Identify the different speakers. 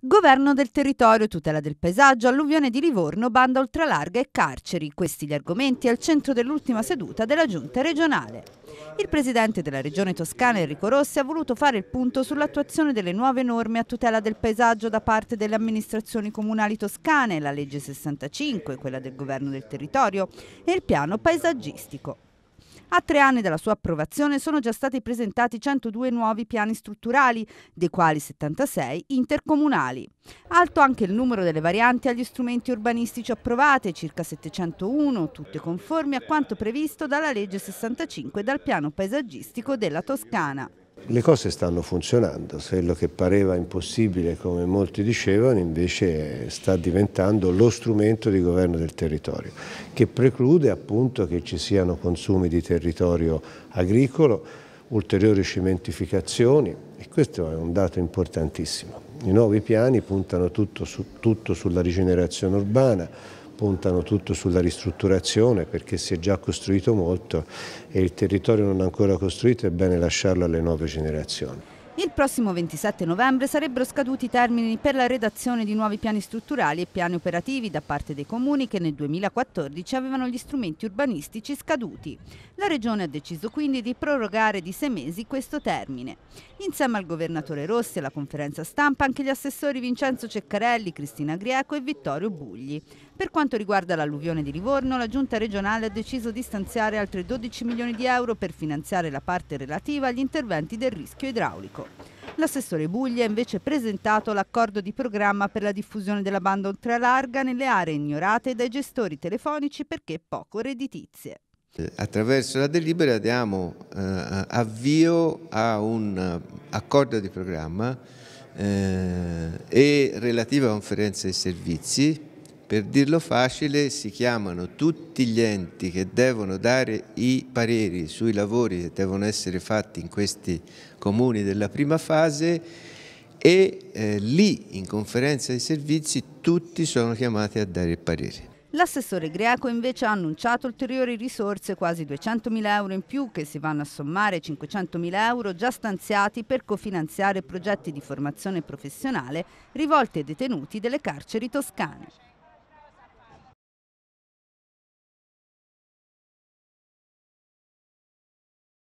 Speaker 1: Governo del territorio, tutela del paesaggio, alluvione di Livorno, banda ultralarga e carceri. Questi gli argomenti al centro dell'ultima seduta della giunta regionale. Il presidente della regione toscana Enrico Rossi ha voluto fare il punto sull'attuazione delle nuove norme a tutela del paesaggio da parte delle amministrazioni comunali toscane, la legge 65, quella del governo del territorio e il piano paesaggistico. A tre anni dalla sua approvazione sono già stati presentati 102 nuovi piani strutturali, dei quali 76 intercomunali. Alto anche il numero delle varianti agli strumenti urbanistici approvate, circa 701, tutte conformi a quanto previsto dalla legge 65 e dal piano paesaggistico della Toscana.
Speaker 2: Le cose stanno funzionando, quello che pareva impossibile come molti dicevano invece sta diventando lo strumento di governo del territorio che preclude appunto che ci siano consumi di territorio agricolo, ulteriori cementificazioni e questo è un dato importantissimo. I nuovi piani puntano tutto, su, tutto sulla rigenerazione urbana, puntano tutto sulla ristrutturazione perché si è già costruito molto e il territorio non ancora costruito è bene lasciarlo alle nuove generazioni.
Speaker 1: Il prossimo 27 novembre sarebbero scaduti i termini per la redazione di nuovi piani strutturali e piani operativi da parte dei comuni che nel 2014 avevano gli strumenti urbanistici scaduti. La Regione ha deciso quindi di prorogare di sei mesi questo termine. Insieme al Governatore Rossi e alla conferenza stampa anche gli assessori Vincenzo Ceccarelli, Cristina Grieco e Vittorio Bugli. Per quanto riguarda l'alluvione di Livorno, la Giunta regionale ha deciso di stanziare altri 12 milioni di euro per finanziare la parte relativa agli interventi del rischio idraulico. L'assessore Buglia ha invece presentato l'accordo di programma per la diffusione della banda ultralarga nelle aree ignorate dai gestori telefonici perché poco redditizie.
Speaker 3: Eh, attraverso la delibera diamo eh, avvio a un eh, accordo di programma eh, e relativa conferenza di servizi per dirlo facile si chiamano tutti gli enti che devono dare i pareri sui lavori che devono essere fatti in questi comuni della prima fase e eh, lì in conferenza dei servizi tutti sono chiamati a dare il parere.
Speaker 1: L'assessore Greco invece ha annunciato ulteriori risorse, quasi 200.000 euro in più, che si vanno a sommare ai 500.000 euro già stanziati per cofinanziare progetti di formazione professionale rivolti ai detenuti delle carceri toscane.